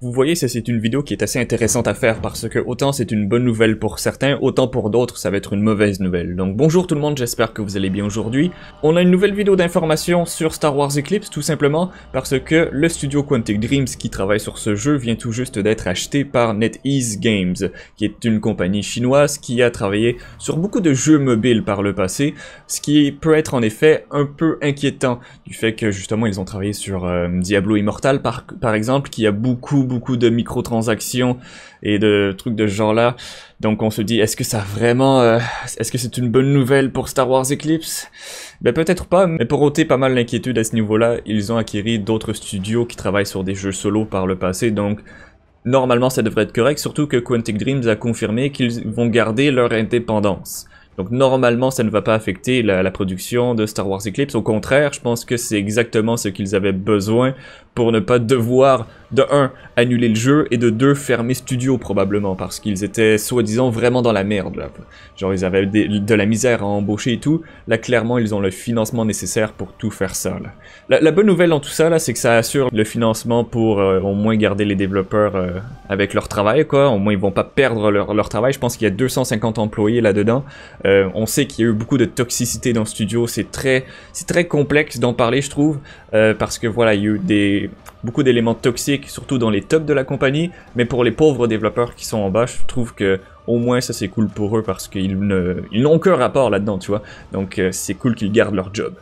Vous voyez, c'est une vidéo qui est assez intéressante à faire parce que autant c'est une bonne nouvelle pour certains, autant pour d'autres ça va être une mauvaise nouvelle. Donc bonjour tout le monde, j'espère que vous allez bien aujourd'hui. On a une nouvelle vidéo d'information sur Star Wars Eclipse tout simplement parce que le studio Quantic Dreams qui travaille sur ce jeu vient tout juste d'être acheté par NetEase Games, qui est une compagnie chinoise qui a travaillé sur beaucoup de jeux mobiles par le passé, ce qui peut être en effet un peu inquiétant du fait que justement ils ont travaillé sur euh, Diablo Immortal par, par exemple qui a beaucoup beaucoup de microtransactions et de trucs de ce genre-là. Donc on se dit, est-ce que ça vraiment... Euh, est-ce que c'est une bonne nouvelle pour Star Wars Eclipse Ben peut-être pas, mais pour ôter pas mal l'inquiétude à ce niveau-là, ils ont acquis d'autres studios qui travaillent sur des jeux solo par le passé, donc normalement ça devrait être correct, surtout que Quantic Dreams a confirmé qu'ils vont garder leur indépendance. Donc normalement ça ne va pas affecter la production de Star Wars Eclipse, au contraire je pense que c'est exactement ce qu'ils avaient besoin pour ne pas devoir, de 1, annuler le jeu, et de 2, fermer studio probablement, parce qu'ils étaient soi-disant vraiment dans la merde. Genre, ils avaient de la misère à embaucher et tout. Là, clairement, ils ont le financement nécessaire pour tout faire ça. La, bonne nouvelle en tout ça, là, c'est que ça assure le financement pour euh, au moins garder les développeurs euh, avec leur travail, quoi. Au moins, ils vont pas perdre leur, leur travail. Je pense qu'il y a 250 employés là-dedans. Euh, on sait qu'il y a eu beaucoup de toxicité dans le studio. C'est très, très complexe d'en parler, je trouve, parce que voilà, il y a eu des beaucoup d'éléments toxiques, surtout dans les tops de la compagnie. Mais pour les pauvres développeurs qui sont en bas, je trouve que au moins ça c'est cool pour eux parce qu'ils ne, n'ont qu'un rapport là-dedans, tu vois. Donc euh, c'est cool qu'ils gardent leur job.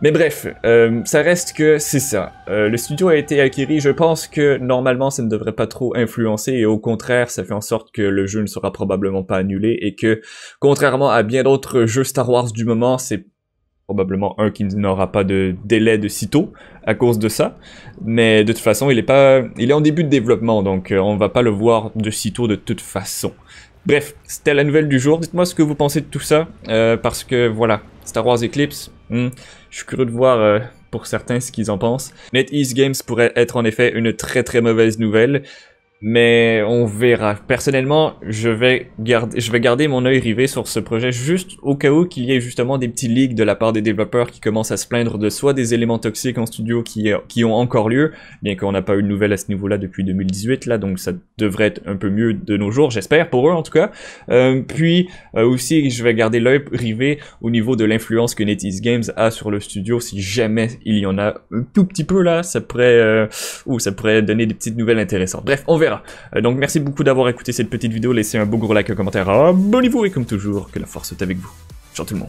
Mais bref, euh, ça reste que c'est ça. Euh, le studio a été acquis, je pense que normalement ça ne devrait pas trop influencer et au contraire ça fait en sorte que le jeu ne sera probablement pas annulé et que contrairement à bien d'autres jeux Star Wars du moment, c'est probablement un qui n'aura pas de délai de sitôt à cause de ça. Mais de toute façon, il est, pas, il est en début de développement, donc euh, on va pas le voir de sitôt de toute façon. Bref, c'était la nouvelle du jour. Dites-moi ce que vous pensez de tout ça, euh, parce que voilà, Star Wars Eclipse, hmm, je suis curieux de voir euh, pour certains ce qu'ils en pensent. NetEase Games pourrait être en effet une très très mauvaise nouvelle. Mais on verra. Personnellement, je vais, garder, je vais garder mon œil rivé sur ce projet juste au cas où qu'il y ait justement des petits leaks de la part des développeurs qui commencent à se plaindre de soit des éléments toxiques en studio qui, euh, qui ont encore lieu, bien qu'on n'a pas eu de nouvelles à ce niveau-là depuis 2018, là, donc ça devrait être un peu mieux de nos jours, j'espère, pour eux en tout cas. Euh, puis euh, aussi, je vais garder l'œil rivé au niveau de l'influence que NetEase Games a sur le studio, si jamais il y en a un tout petit peu là, ça pourrait, euh, ou ça pourrait donner des petites nouvelles intéressantes. Bref, on verra euh, donc merci beaucoup d'avoir écouté cette petite vidéo, laissez un beau gros like, un commentaire, abonnez-vous et comme toujours, que la force soit avec vous. Ciao tout le monde.